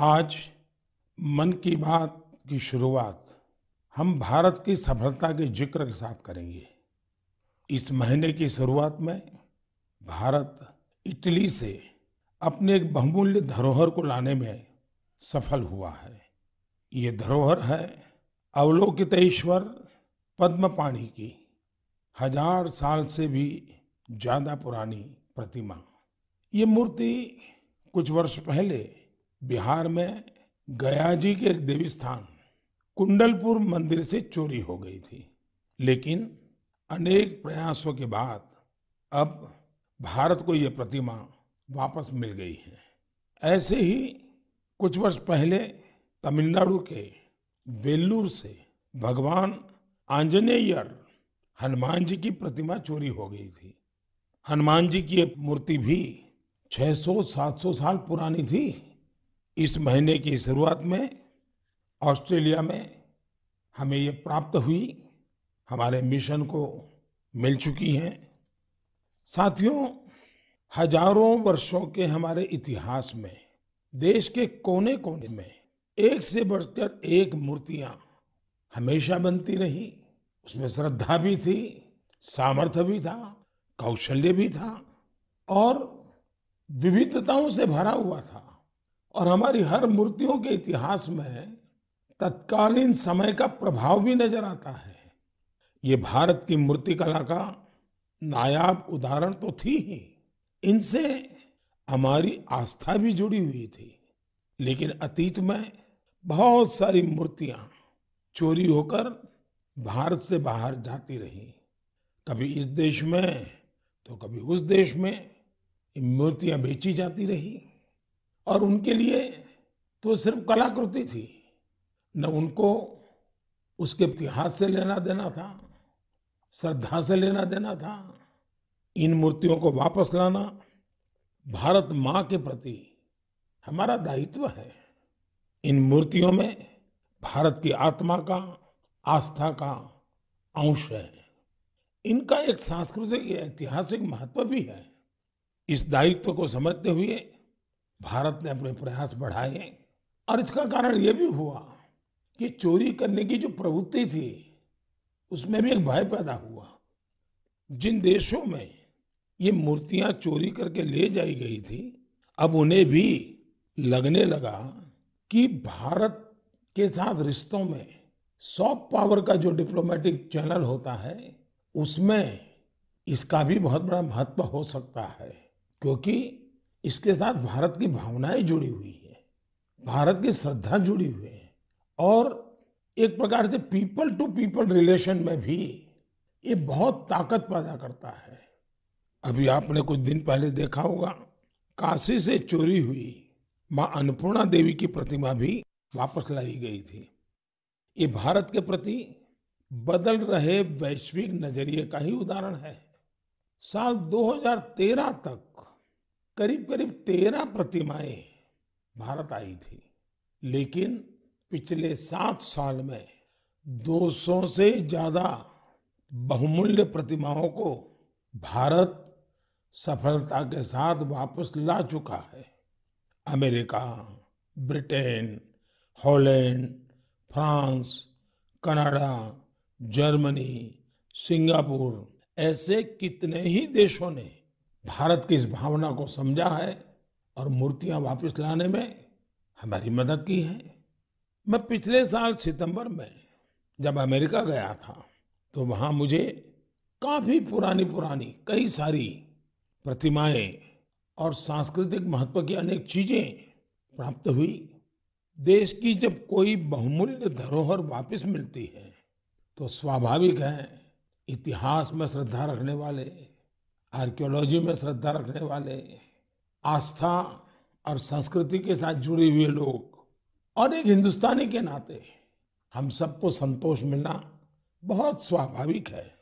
आज मन की बात की शुरुआत हम भारत की सफलता के जिक्र के साथ करेंगे इस महीने की शुरुआत में भारत इटली से अपने एक बहुमूल्य धरोहर को लाने में सफल हुआ है ये धरोहर है अवलोकित ईश्वर पद्म पाणी की हजार साल से भी ज़्यादा पुरानी प्रतिमा ये मूर्ति कुछ वर्ष पहले बिहार में गया जी के एक देवी स्थान कुंडलपुर मंदिर से चोरी हो गई थी लेकिन अनेक प्रयासों के बाद अब भारत को यह प्रतिमा वापस मिल गई है ऐसे ही कुछ वर्ष पहले तमिलनाडु के वेल्लूर से भगवान आंजनेयर हनुमान जी की प्रतिमा चोरी हो गई थी हनुमान जी की ये मूर्ति भी 600-700 साल पुरानी थी इस महीने की शुरुआत में ऑस्ट्रेलिया में हमें ये प्राप्त हुई हमारे मिशन को मिल चुकी हैं साथियों हजारों वर्षों के हमारे इतिहास में देश के कोने कोने में एक से बढ़कर एक मूर्तियां हमेशा बनती रही उसमें श्रद्धा भी थी सामर्थ्य भी था कौशल्य भी था और विविधताओं से भरा हुआ था और हमारी हर मूर्तियों के इतिहास में तत्कालीन समय का प्रभाव भी नजर आता है ये भारत की मूर्ति कला का नायाब उदाहरण तो थी ही इनसे हमारी आस्था भी जुड़ी हुई थी लेकिन अतीत में बहुत सारी मूर्तियां चोरी होकर भारत से बाहर जाती रही कभी इस देश में तो कभी उस देश में मूर्तियां बेची जाती रही और उनके लिए तो सिर्फ कलाकृति थी न उनको उसके इतिहास से लेना देना था श्रद्धा से लेना देना था इन मूर्तियों को वापस लाना भारत माँ के प्रति हमारा दायित्व है इन मूर्तियों में भारत की आत्मा का आस्था का अंश है इनका एक सांस्कृतिक ऐतिहासिक महत्व भी है इस दायित्व को समझते हुए भारत ने अपने प्रयास बढ़ाए और इसका कारण ये भी हुआ कि चोरी करने की जो प्रवृत्ति थी उसमें भी एक भय पैदा हुआ जिन देशों में ये मूर्तियां चोरी करके ले जाई गई थी अब उन्हें भी लगने लगा कि भारत के साथ रिश्तों में सॉफ्ट पावर का जो डिप्लोमेटिक चैनल होता है उसमें इसका भी बहुत बड़ा महत्व हो सकता है क्योंकि इसके साथ भारत की भावनाएं जुड़ी हुई है भारत की श्रद्धा जुड़ी हुई है और एक प्रकार से पीपल टू पीपल रिलेशन में भी ये बहुत ताकत पैदा करता है अभी आपने कुछ दिन पहले देखा होगा काशी से चोरी हुई माँ अन्नपूर्णा देवी की प्रतिमा भी वापस लाई गई थी ये भारत के प्रति बदल रहे वैश्विक नजरिए का ही उदाहरण है साल 2013 तक करीब करीब तेरह प्रतिमाएं भारत आई थी लेकिन पिछले सात साल में 200 से ज्यादा बहुमूल्य प्रतिमाओं को भारत सफलता के साथ वापस ला चुका है America Britain Holland France Canada Germany Singapore ऐसे कितने ही देशों ने भारत की इस भावना को समझा है और मूर्तियां वापस लाने में हमारी मदद की है मैं पिछले साल सितंबर में जब अमेरिका गया था तो वहाँ मुझे काफ़ी पुरानी पुरानी कई सारी प्रतिमाएं और सांस्कृतिक महत्व की अनेक चीज़ें प्राप्त हुई देश की जब कोई बहुमूल्य धरोहर वापस मिलती है तो स्वाभाविक है इतिहास में श्रद्धा रखने वाले आर्कियोलॉजी में श्रद्धा रखने वाले आस्था और संस्कृति के साथ जुड़े हुए लोग और एक हिंदुस्तानी के नाते हम सबको संतोष मिलना बहुत स्वाभाविक है